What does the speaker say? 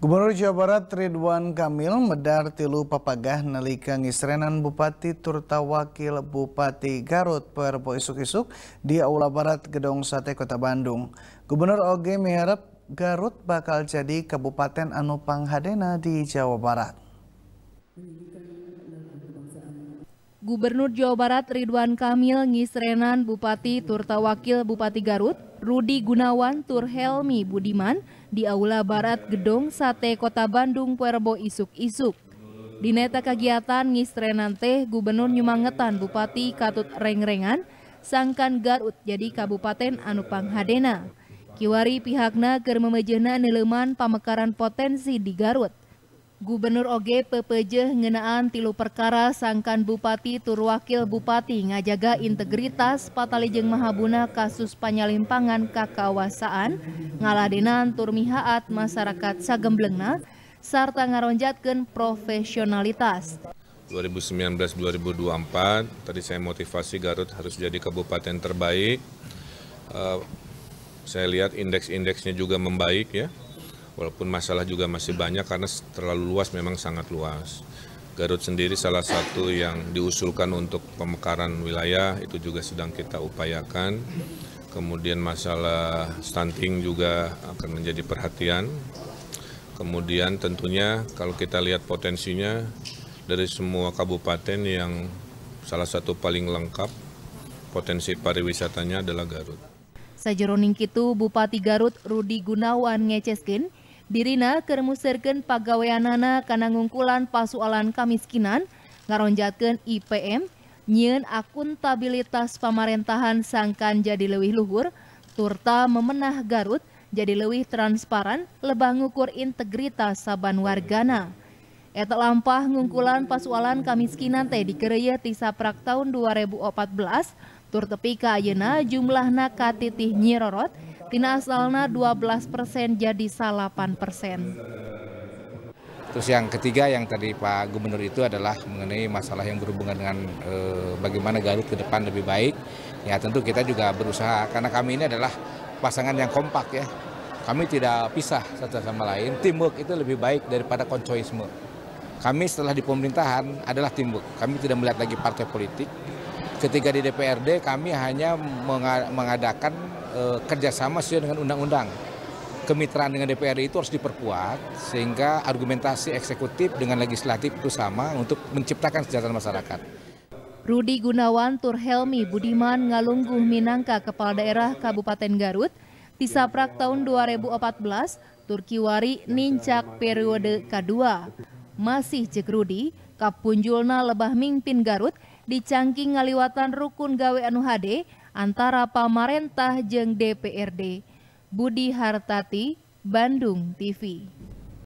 Gubernur Jawa Barat Ridwan Kamil medar tilu papagah nalika ngisrenan Bupati turta Wakil Bupati Garut perpo isuk-isuk di Aula Barat Gedong Sate Kota Bandung. Gubernur Oge miharap Garut bakal jadi kabupaten anu panghadena di Jawa Barat. Gubernur Jawa Barat Ridwan Kamil Ngisrenan Bupati Turta Wakil Bupati Garut Rudi Gunawan Turhelmi Budiman di Aula Barat Gedung Sate Kota Bandung Puerbo isuk-isuk. Di neta kegiatan Ngisrenan teh Gubernur Nyumangetan Bupati Katut Rengrengan sangkan Garut jadi Kabupaten Anupang Hadena. Kiwari pihakna keur memejehna neleman pamekaran potensi di Garut. Gubernur Oge Pepejeh ngenaan tilu perkara sangkan Bupati tur wakil Bupati ngajaga integritas Patalijeng Mahabuna kasus panyalimpangan kakawasaan ngaladenan tur mihaat masyarakat sagemblengna sarta ngaronjatkan profesionalitas. 2019-2024 tadi saya motivasi Garut harus jadi kabupaten terbaik. Uh, saya lihat indeks-indeksnya juga membaik ya Walaupun masalah juga masih banyak karena terlalu luas memang sangat luas. Garut sendiri salah satu yang diusulkan untuk pemekaran wilayah itu juga sedang kita upayakan. Kemudian masalah stunting juga akan menjadi perhatian. Kemudian tentunya kalau kita lihat potensinya dari semua kabupaten yang salah satu paling lengkap potensi pariwisatanya adalah Garut. Sajeroning itu Bupati Garut Rudi Gunawan ngeceskin Dirina keur pagaweanana kana ngungkulan pasualan kamiskinan ngaronjatkan IPM nyen akuntabilitas pemerintahan sangkan jadi lebih luhur turta memenah Garut jadi lewih transparan lebah ngukur integritas saban wargana. Eta lampah ngungkulan pasualan kamiskinan teh dikereya ti saprak tahun 2014, turtepika ayena ka jumlah jumlahna katitih nyirorot, Tina asalna 12 persen jadi salapan persen. Terus yang ketiga yang tadi Pak Gubernur itu adalah mengenai masalah yang berhubungan dengan e, bagaimana Garut ke depan lebih baik. Ya tentu kita juga berusaha karena kami ini adalah pasangan yang kompak ya. Kami tidak pisah satu sama lain. Timbuk itu lebih baik daripada koncoisme. Kami setelah di pemerintahan adalah timbuk. Kami tidak melihat lagi partai politik. Ketika di DPRD kami hanya mengadakan eh, kerjasama sesuai dengan undang-undang. Kemitraan dengan DPRD itu harus diperkuat sehingga argumentasi eksekutif dengan legislatif itu sama untuk menciptakan kesejahteraan masyarakat. Rudi Gunawan Turhelmi Budiman Ngalungguh Minangka Kepala Daerah Kabupaten Garut Tisaprak tahun 2014 Turkiwari Nincak periode kedua masih cekrudi kapunjulna lebah mingpin Garut dicangking ngaliwatan rukun gawe anu hade antara pamarentah jeng DPRD. Budi Hartati, Bandung TV.